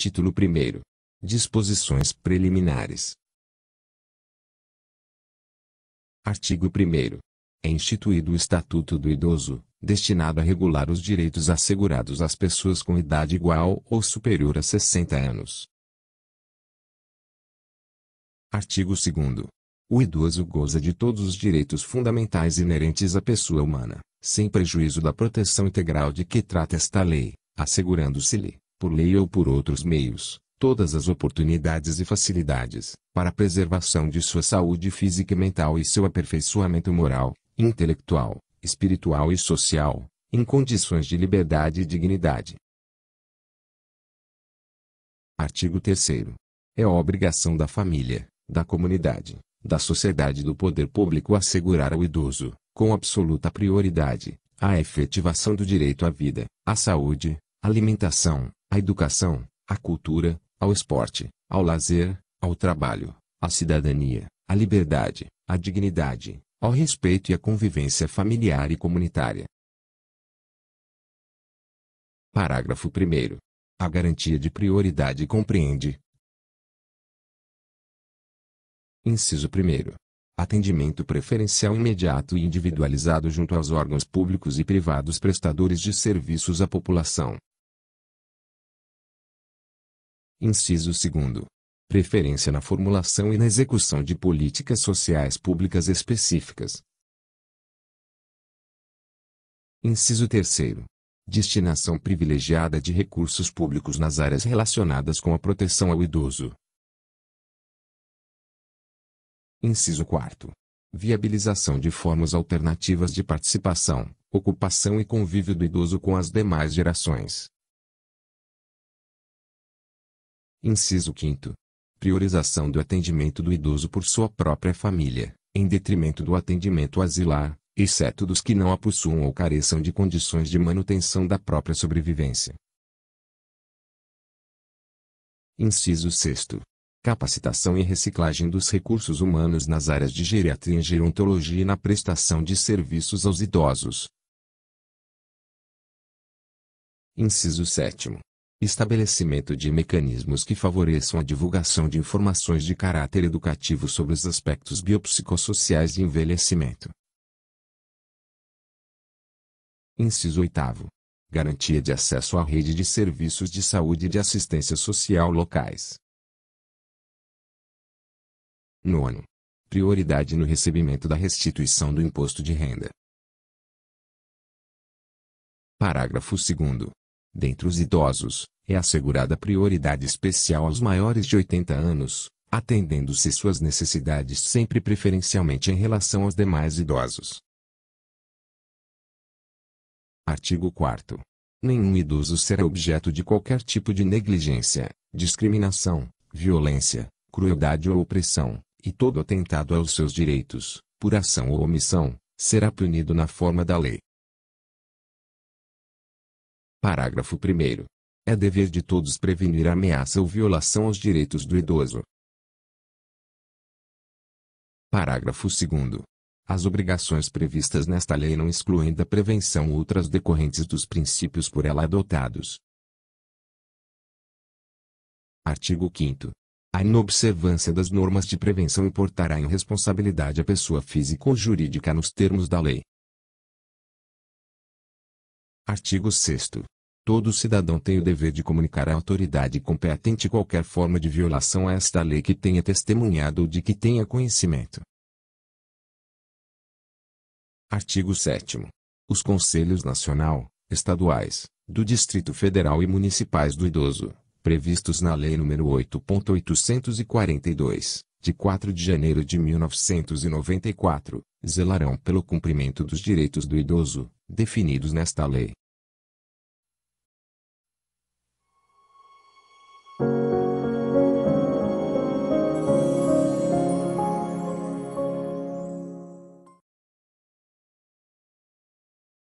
Título 1 Disposições preliminares. Artigo 1 É instituído o Estatuto do Idoso, destinado a regular os direitos assegurados às pessoas com idade igual ou superior a 60 anos. Artigo 2 o idoso goza de todos os direitos fundamentais inerentes à pessoa humana, sem prejuízo da proteção integral de que trata esta lei, assegurando-se-lhe por lei ou por outros meios, todas as oportunidades e facilidades, para a preservação de sua saúde física e mental e seu aperfeiçoamento moral, intelectual, espiritual e social, em condições de liberdade e dignidade. Artigo 3. É obrigação da família, da comunidade, da sociedade e do poder público assegurar ao idoso, com absoluta prioridade, a efetivação do direito à vida, à saúde, alimentação, à educação, à cultura, ao esporte, ao lazer, ao trabalho, à cidadania, à liberdade, à dignidade, ao respeito e à convivência familiar e comunitária. Parágrafo 1. A garantia de prioridade compreende: Inciso 1. Atendimento preferencial imediato e individualizado junto aos órgãos públicos e privados prestadores de serviços à população, Inciso 2. Preferência na formulação e na execução de políticas sociais públicas específicas. Inciso 3. Destinação privilegiada de recursos públicos nas áreas relacionadas com a proteção ao idoso. Inciso 4. Viabilização de formas alternativas de participação, ocupação e convívio do idoso com as demais gerações. Inciso 5 priorização do atendimento do idoso por sua própria família, em detrimento do atendimento asilar, exceto dos que não a possuam ou careçam de condições de manutenção da própria sobrevivência. Inciso 6. Capacitação e reciclagem dos recursos humanos nas áreas de geriatria e gerontologia e na prestação de serviços aos idosos. Inciso 7 estabelecimento de mecanismos que favoreçam a divulgação de informações de caráter educativo sobre os aspectos biopsicossociais de envelhecimento. Inciso 8. Garantia de acesso à rede de serviços de saúde e de assistência social locais. 9. Prioridade no recebimento da restituição do imposto de renda. Parágrafo 2. Dentre os idosos, é assegurada prioridade especial aos maiores de 80 anos, atendendo-se suas necessidades sempre preferencialmente em relação aos demais idosos. Artigo 4 Nenhum idoso será objeto de qualquer tipo de negligência, discriminação, violência, crueldade ou opressão, e todo atentado aos seus direitos, por ação ou omissão, será punido na forma da lei. Parágrafo 1. É dever de todos prevenir a ameaça ou violação aos direitos do idoso. Parágrafo 2. As obrigações previstas nesta lei não excluem da prevenção outras decorrentes dos princípios por ela adotados. Artigo 5. A inobservância das normas de prevenção importará em responsabilidade a pessoa física ou jurídica nos termos da lei. Artigo 6 Todo cidadão tem o dever de comunicar à autoridade competente qualquer forma de violação a esta lei que tenha testemunhado ou de que tenha conhecimento. Artigo 7 Os Conselhos Nacional, Estaduais, do Distrito Federal e Municipais do Idoso, previstos na Lei nº 8.842, de 4 de janeiro de 1994, zelarão pelo cumprimento dos direitos do idoso, definidos nesta lei.